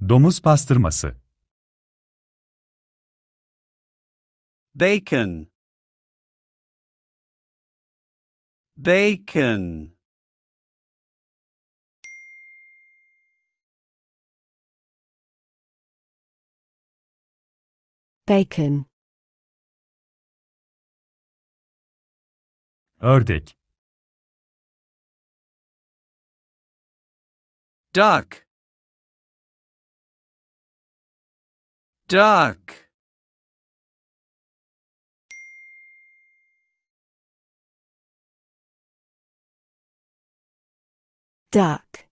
Domuz pastırması. Bacon. Bacon. Bacon. Ördek. Duck. duck duck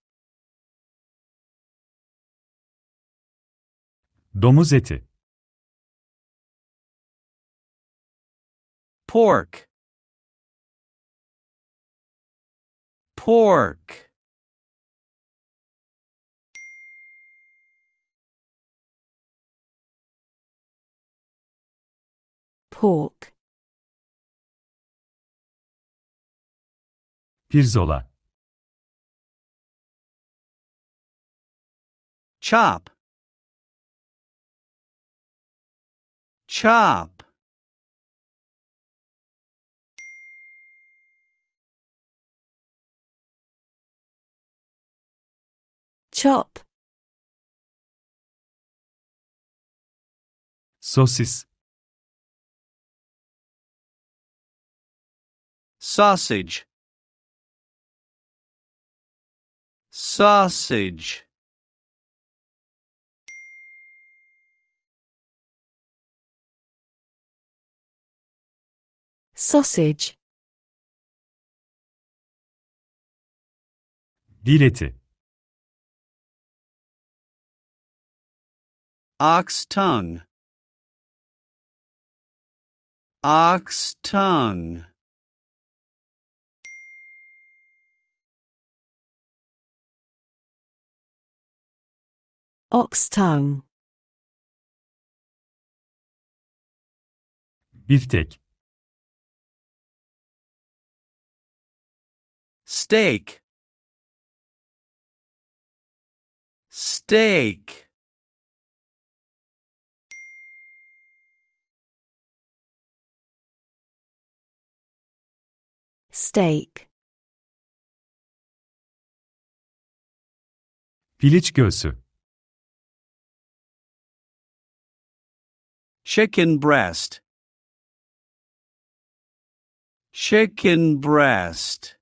domuz eti pork pork Hawk. Pirzola. Chop. Chop. Chop. Sosis. sausage sausage sausage Dileti. Ox tongue. Ox tongue. Ox tongue. Bir tek. Steak. Steak. Steak. Piliç göğsü. Chicken breast. Chicken breast.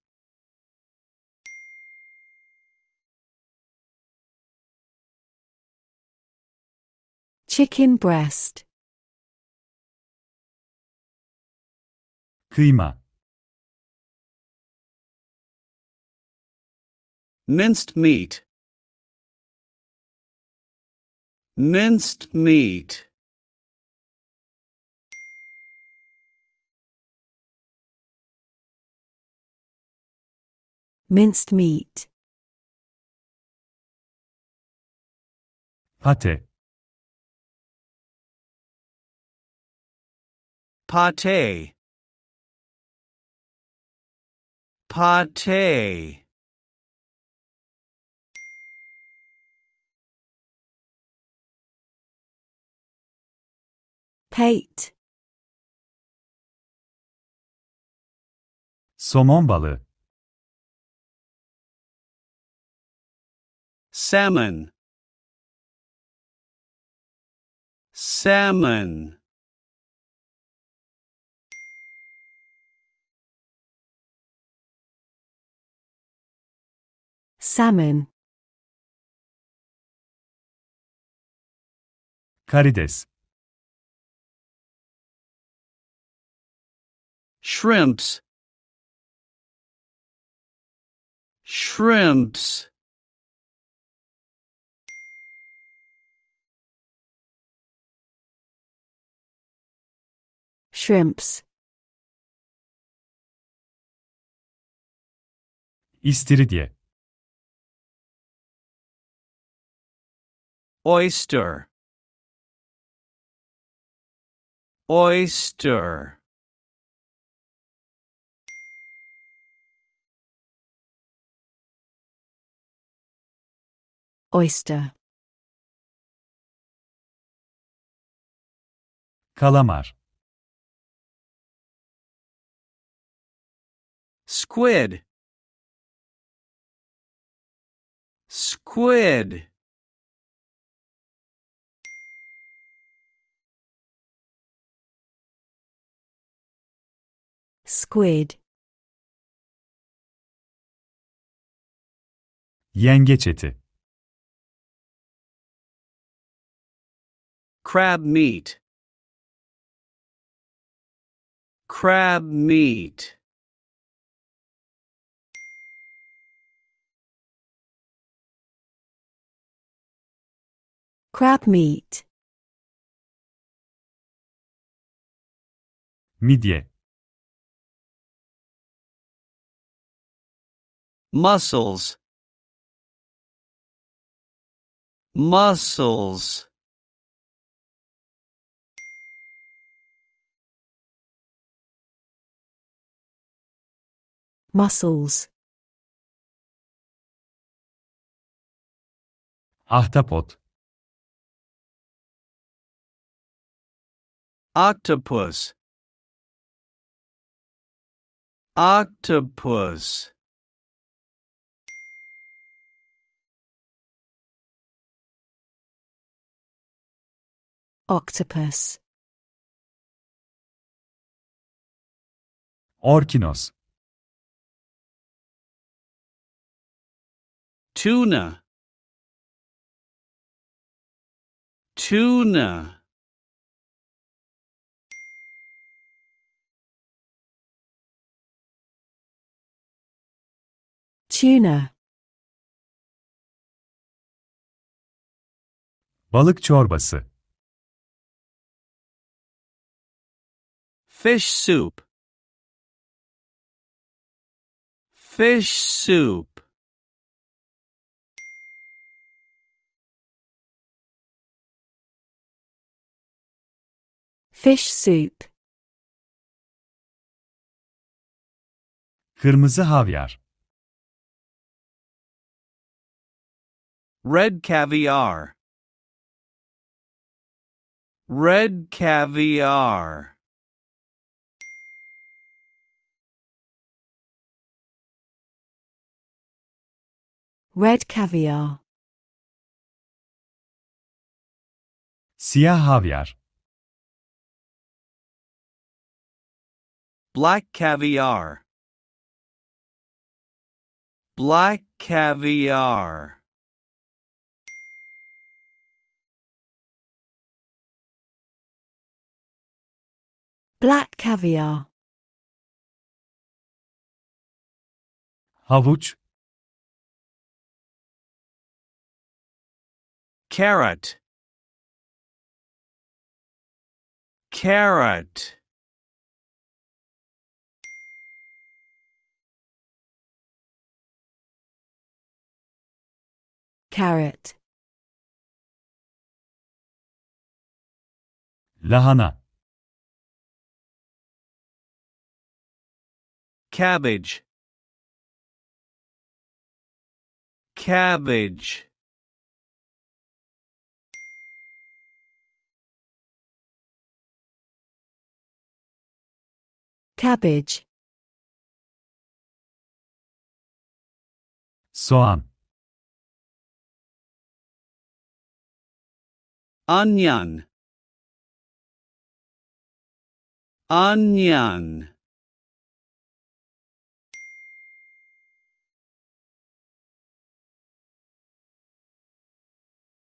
Chicken breast. Kıyma. Minced meat. Minced meat. minced meat. Pate. Pate. Pate. Pate. Somon balığı. salmon salmon salmon 狩りです shrimps shrimps Shrimps. İstiridye. Oyster. Oyster. Oyster. Kalamar. squid squid squid yengeç eti crab meat crab meat Crab meat. Midye. Muscles. Muscles. Muscles. Ahtapot. octopus octopus octopus orkinos tuna tuna Tuna. Balık çorbası. Fish soup. Fish soup. Fish soup. Kırmızı havyar. Red caviar. Red caviar. Red caviar. Siyah havyar. Black caviar. Black caviar. Black caviar. Havuç. Carrot. Carrot. Carrot. Lahana. cabbage cabbage cabbage soğan onion onion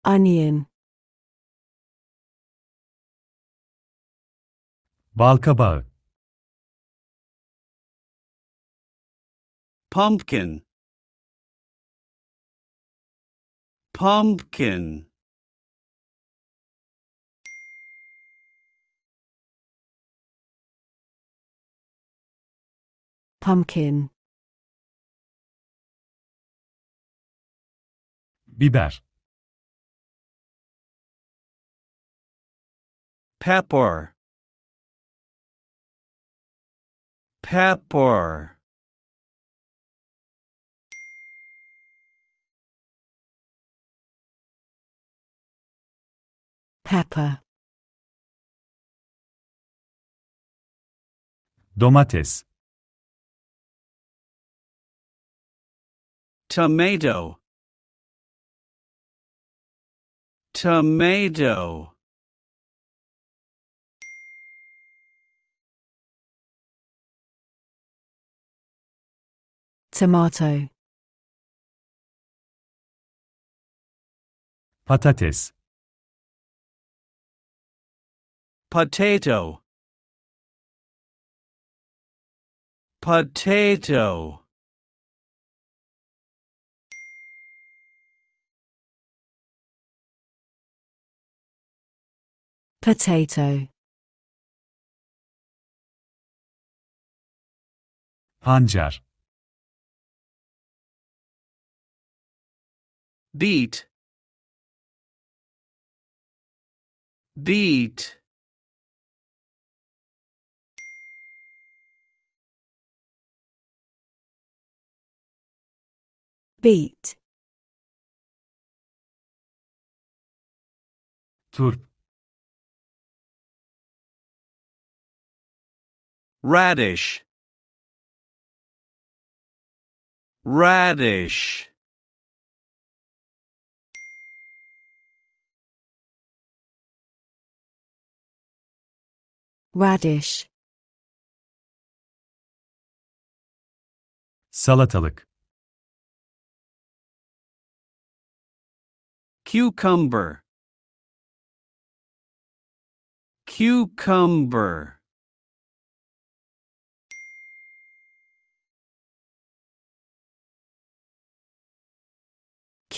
Onion. Balkabağı. Pumpkin. Pumpkin. Pumpkin. Biber. pepper pepper pepper domates tomato tomato Tomato. Patates. Potato. Potato. Potato. Pancar. beat beat beat turp radish radish Radish. Salatalık. Cucumber. Cucumber.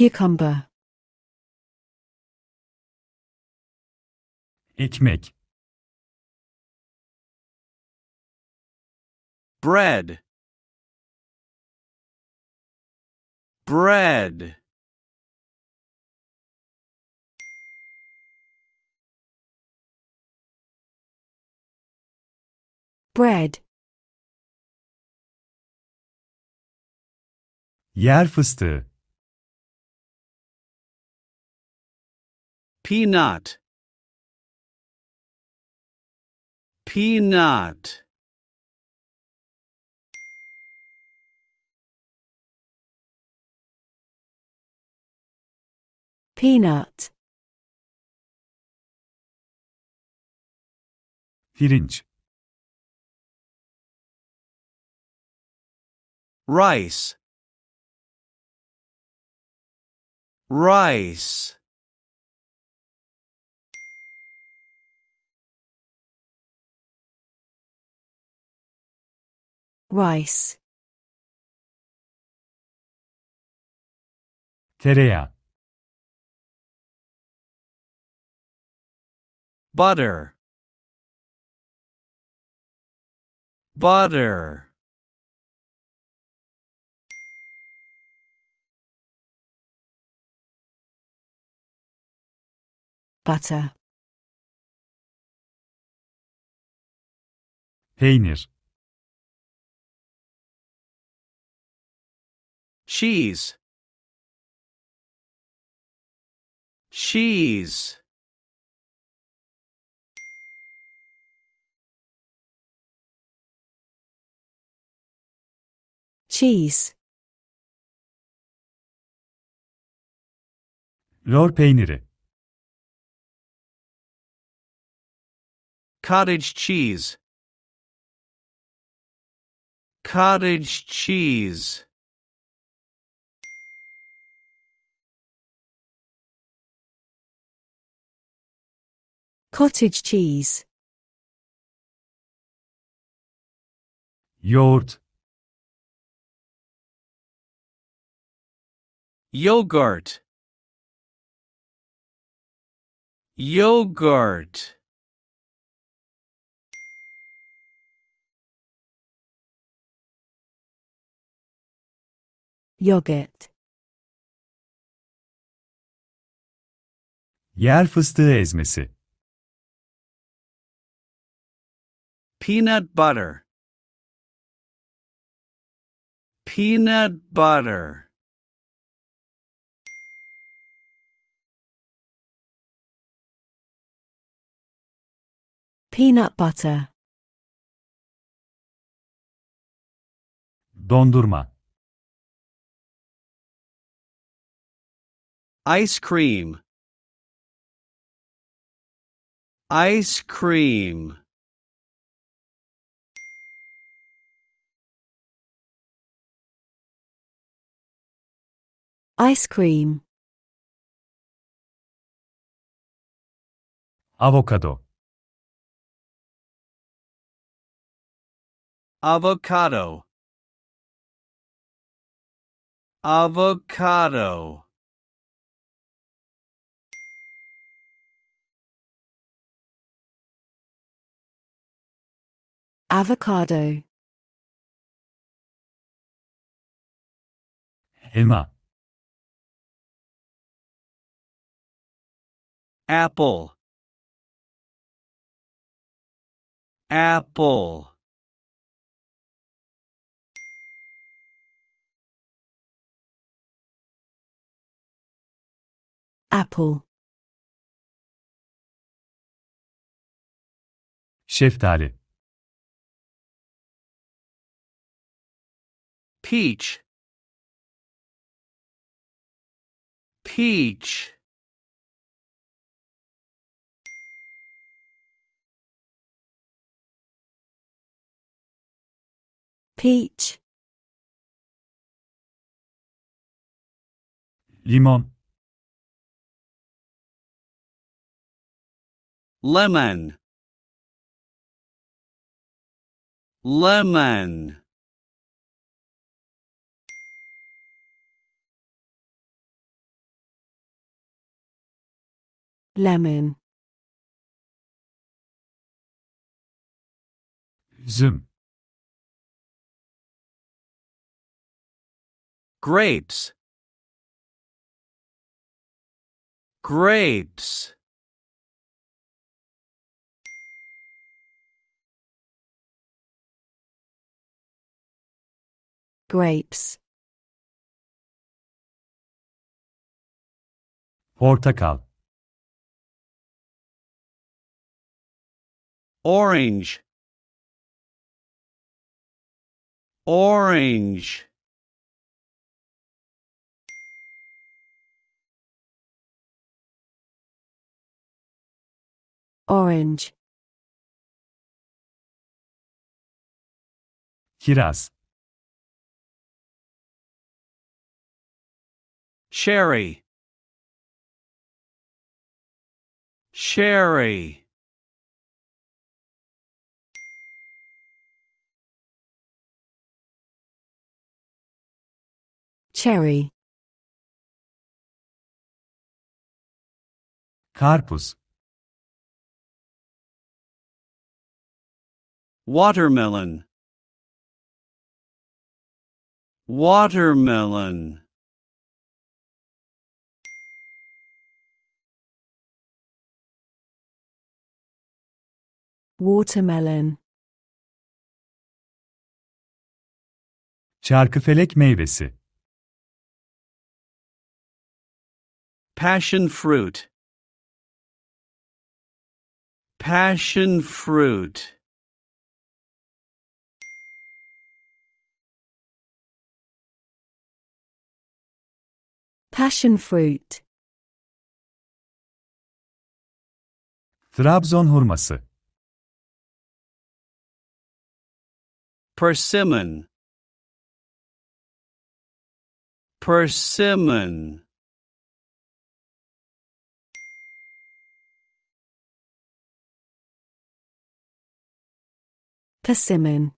Cucumber. Ekmek. bread bread bread yer fıstığı peanut peanut Peanut. Pirinç. Rice. Rice. Rice. Tereyağı. butter butter butter peynir cheese cheese Cheese. Lor peyniri. Cottage cheese. Cottage cheese. Cottage cheese. Yoğurt. yogurt yogurt yogurt yer fıstığı ezmesi peanut butter peanut butter Peanut butter. Dondurma. Ice cream. Ice cream. Ice cream. Avocado. avocado avocado avocado Helma apple apple apple şeftali peach peach peach limon lemon lemon lemon üzüm grapes grapes grapes portakal orange orange orange kiraz Cherry, cherry, Cherry. Carpus. Watermelon. Watermelon. Watermelon. Çarkıfelek meyvesi. Passion fruit. Passion fruit. Passion fruit. Trabzon hurması. persimmon persimmon persimmon